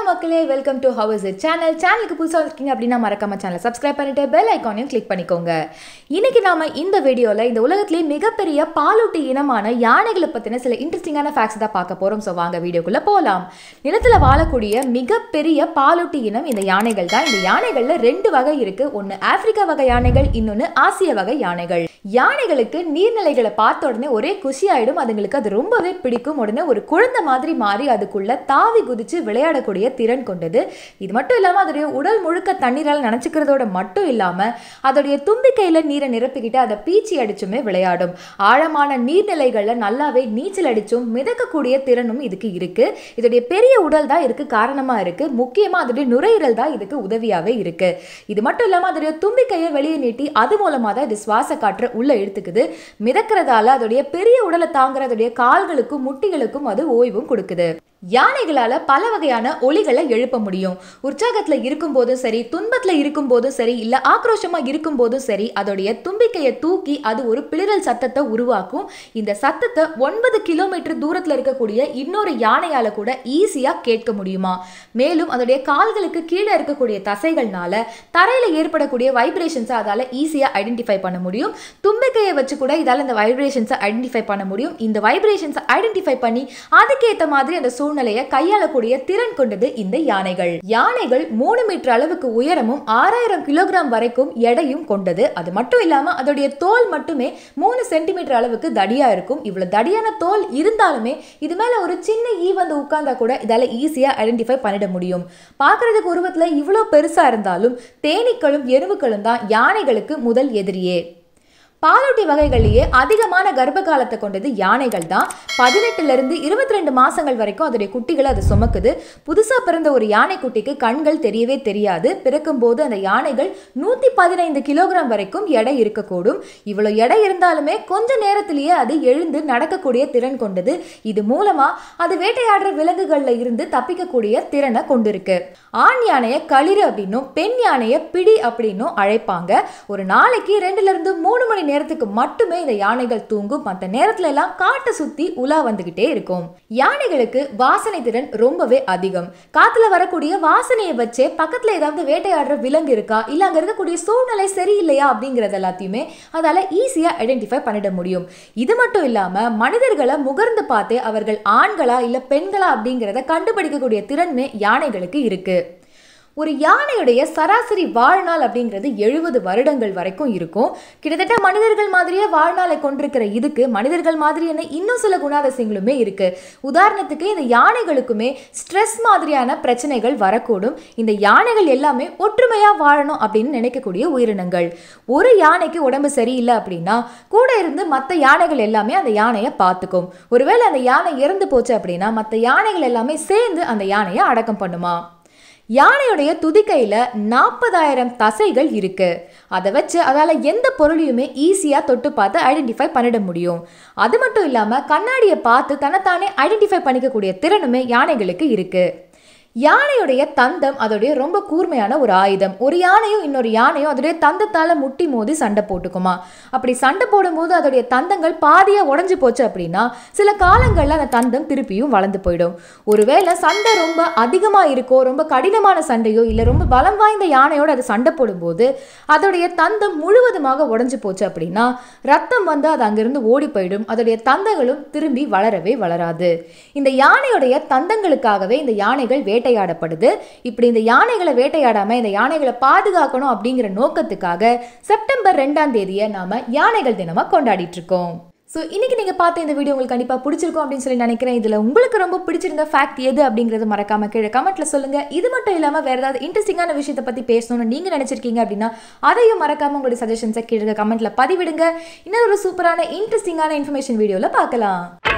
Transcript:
hello மக்களே welcome to how is it channel சேனலுக்கு புதுசாக இருக்கீங்க அப்படின்னா மறக்காம சேனல் சப்ஸ்கிரைப் பண்ணிட்டு பெல் ஐக்கானையும் கிளிக் பண்ணிக்கோங்க இன்னைக்கு நாம இந்த வீடியோவில் இந்த உலகத்திலே மிகப்பெரிய பாலூட்டி இனமான யானைகளை பற்றின சில இன்ட்ரெஸ்டிங்கான ஃபேக்ட்ஸ் தான் பார்க்க போகிறோம் ஸோ வாங்க வீடியோக்குள்ளே போகலாம் நிலத்தில் வாழக்கூடிய மிகப்பெரிய பாலூட்டி இனம் இந்த யானைகள் தான் இந்த யானைகளில் ரெண்டு வகை இருக்குது ஒன்று ஆப்பிரிக்கா வகை யானைகள் இன்னொன்று ஆசிய வகை யானைகள் யானைகளுக்கு நீர்நிலைகளை பார்த்த உடனே ஒரே குஷி ஆகிடும் அதுங்களுக்கு அது ரொம்பவே பிடிக்கும் உடனே ஒரு குழந்தை மாதிரி மாறி அதுக்குள்ளே தாவி குதித்து விளையாடக்கூடிய திறன் கொண்டது இது மட்டும் இல்லாமல் அதோடைய உடல் முழுக்க தண்ணீரால் நினச்சிக்கிறதோட மட்டும் இல்லாமல் அதோடைய தும்பிக்கையில் நீரை நிரப்பிக்கிட்டு அதை பீச்சி அடிச்சுமே விளையாடும் ஆழமான நீர்நிலைகளில் நல்லாவே நீச்சல் அடிச்சும் மிதக்கக்கூடிய திறனும் இதுக்கு இருக்குது இதோடைய பெரிய உடல் தான் இதுக்கு காரணமாக இருக்குது முக்கியமாக அதோடைய நுரையீரல் தான் இதுக்கு உதவியாகவே இருக்குது இது மட்டும் இல்லாமல் அதோடைய தும்பிக்கையை வெளியே நீட்டி அது மூலமாக தான் இது சுவாச காற்று உள்ள எடுத்துக்குது இழுத்துக்குது மிதக்கிறதால அதோடைய பெரிய உடலை தாங்குற அதோடைய கால்களுக்கும் முட்டிகளுக்கும் அது ஓய்வும் கொடுக்குது யானைகளால் பல வகையான ஒளிகளை எழுப்ப முடியும் உற்சாகத்தில் போதும் சரி துன்பத்தில் போதும் சரி இல்லை ஆக்ரோஷமாக போதும் சரி அதோடைய தும்பிக்கையை தூக்கி அது ஒரு பிளிரல் சத்தத்தை உருவாக்கும் இந்த சத்தத்தை ஒன்பது கிலோமீட்டர் தூரத்தில் இருக்கக்கூடிய இன்னொரு யானையால் கூட ஈஸியாக கேட்க முடியுமா மேலும் அதோடைய கால்களுக்கு கீழே இருக்கக்கூடிய தசைகள்னால தரையில் ஏற்படக்கூடிய வைப்ரேஷன்ஸை அதால் ஈஸியாக ஐடென்டிஃபை பண்ண முடியும் தும்பிக்கையை வச்சு கூட இதால் இந்த வைப்ரேஷன்ஸை ஐடென்டிஃபை பண்ண முடியும் இந்த வைப்ரேஷன்ஸை ஐடென்டிஃபை பண்ணி அதுக்கேற்ற மாதிரி அந்த சூழ்நிலையை கையாளக்கூடிய திறன் கொண்டது இந்த யானைகள் யானைகள் மூணு மீட்டர் அளவுக்கு உயரமும் ஆறாயிரம் கிலோகிராம் வரைக்கும் எடையும் கொண்டது அது மட்டும் இல்லாம அதோடைய தோல் மட்டுமே மூணு சென்டிமீட்டர் அளவுக்கு தடியா இருக்கும் இவ்வளவு தடியான தோல் இருந்தாலுமே இது மேல ஒரு சின்ன ஈ வந்து உட்கார்ந்தா கூட இதால ஈஸியா ஐடென்டிஃபை பண்ணிட முடியும் பாக்குறதுக்கு உருவத்துல இவ்வளவு பெருசா இருந்தாலும் தேனீக்களும் எருவுகளும் தான் யானைகளுக்கு முதல் எதிரியே பாலூட்டி வகைகள்லேயே அதிகமான கர்ப்ப காலத்தை கொண்டது யானைகள் தான் பதினெட்டுலேருந்து இருபத்தி ரெண்டு மாதங்கள் வரைக்கும் அதோடைய குட்டிகளை அது சுமக்குது புதுசாக பிறந்த ஒரு யானை குட்டிக்கு கண்கள் தெரியவே தெரியாது பிறக்கும் போது அந்த யானைகள் நூற்றி பதினைந்து கிலோகிராம் வரைக்கும் எடை இருக்கக்கூடும் இவ்வளோ எடை இருந்தாலுமே கொஞ்ச நேரத்திலேயே அது எழுந்து நடக்கக்கூடிய திறன் கொண்டது இது மூலமாக அது வேட்டையாடுற விலங்குகளில் இருந்து தப்பிக்கக்கூடிய திறனை கொண்டிருக்கு ஆண் யானையை களிறு அப்படின்னும் பெண் யானையை பிடி அப்படின்னும் அழைப்பாங்க ஒரு நாளைக்கு ரெண்டுலேருந்து மூணு மணி நேரத்துக்கு மட்டுமே இந்த யானைகள் தூங்கும் மற்ற நேரத்துல எல்லாம் காட்டை சுத்தி உலா வந்துகிட்டே இருக்கும் யானைகளுக்கு வாசனை திறன் ரொம்பவே அதிகம் காத்துல வரக்கூடிய வாசனையை வச்சே பக்கத்துல ஏதாவது வேட்டையாடுற விலங்கு இருக்கா இல்ல அங்க இருக்கக்கூடிய சூழ்நிலை சரியில்லையா அப்படிங்கறது எல்லாத்தையுமே அதால ஈஸியா ஐடென்டிஃபை பண்ணிட முடியும் இது மட்டும் இல்லாம மனிதர்களை முகர்ந்து பார்த்து அவர்கள் ஆண்களா இல்ல பெண்களா அப்படிங்கிறத கண்டுபிடிக்கக்கூடிய திறன்மே யானைகளுக்கு இருக்கு ஒரு யானையுடைய சராசரி வாழ்நாள் அப்படிங்கிறது எழுபது வருடங்கள் வரைக்கும் இருக்கும் கிட்டத்தட்ட மனிதர்கள் மாதிரியே வாழ்நாளை கொண்டிருக்கிற இதுக்கு மனிதர்கள் மாதிரி என்ன இன்னும் சில குணாதிசயங்களுமே இருக்கு உதாரணத்துக்கு இந்த யானைகளுக்குமே ஸ்ட்ரெஸ் மாதிரியான பிரச்சனைகள் வரக்கூடும் இந்த யானைகள் எல்லாமே ஒற்றுமையா வாழணும் அப்படின்னு நினைக்கக்கூடிய உயிரினங்கள் ஒரு யானைக்கு உடம்பு சரியில்லை அப்படின்னா கூட இருந்து மற்ற யானைகள் எல்லாமே அந்த யானையை பார்த்துக்கும் ஒருவேளை அந்த யானை இறந்து போச்சு அப்படின்னா மற்ற யானைகள் எல்லாமே சேர்ந்து அந்த யானையை அடக்கம் பண்ணுமா யானையுடைய துதிக்கையில் நாற்பதாயிரம் தசைகள் இருக்குது அதை வச்சு அதால் எந்த பொருளையுமே ஈஸியாக தொட்டு பார்த்து ஐடென்டிஃபை பண்ணிட முடியும் அது மட்டும் இல்லாமல் கண்ணாடியை பார்த்து தன்னைத்தானே ஐடென்டிஃபை பண்ணிக்கக்கூடிய திறனுமே யானைகளுக்கு இருக்குது யானையுடைய தந்தம் அதோடைய ரொம்ப கூர்மையான ஒரு ஆயுதம் ஒரு யானையும் இன்னொரு யானையும் அதோடைய தந்தத்தால் முட்டி மோதி சண்டை போட்டுக்குமா அப்படி சண்டை போடும்போது அதோடைய தந்தங்கள் பாதியாக உடஞ்சி போச்சு அப்படின்னா சில காலங்களில் அந்த தந்தம் திருப்பியும் வளர்ந்து போயிடும் ஒருவேளை சண்டை ரொம்ப அதிகமாக இருக்கோ ரொம்ப கடினமான சண்டையோ இல்லை ரொம்ப பலம் வாய்ந்த யானையோடு அது சண்டை போடும்போது அதோடைய தந்தம் முழுவதுமாக உடஞ்சி போச்சு அப்படின்னா ரத்தம் வந்து அது அங்கிருந்து ஓடி போயிடும் அதோடைய தந்தங்களும் திரும்பி வளரவே வளராது இந்த யானையுடைய தந்தங்களுக்காகவே இந்த யானைகள் வேட்டை வேட்டையாடப்படுது இப்படி இந்த யானைகளை வேட்டையாடாமல் இந்த யானைகளை பாதுகாக்கணும் அப்படிங்கிற நோக்கத்துக்காக செப்டம்பர் ரெண்டாம் தேதியை நாம் யானைகள் தினமாக கொண்டாடிட்டு இருக்கோம் ஸோ இன்றைக்கி நீங்கள் பார்த்த இந்த வீடியோ உங்களுக்கு கண்டிப்பாக பிடிச்சிருக்கும் அப்படின்னு சொல்லி நினைக்கிறேன் இதில் உங்களுக்கு ரொம்ப பிடிச்சிருந்த ஃபேக்ட் எது அப்படிங்கிறது மறக்காமல் கீழே கமெண்ட்டில் சொல்லுங்கள் இது மட்டும் இல்லாமல் வேறு ஏதாவது இன்ட்ரெஸ்டிங்கான விஷயத்தை பற்றி பேசணும்னு நீங்கள் நினச்சிருக்கீங்க அப்படின்னா அதையும் மறக்காமல் உங்களுடைய சஜஷன்ஸை கீழே கமெண்ட்டில் பதிவிடுங்க இன்னொரு சூப்பரான இன்ட்ரெஸ்டிங்கான இன்ஃபர்மேஷன் வீடியோவில் பார்க்கலாம்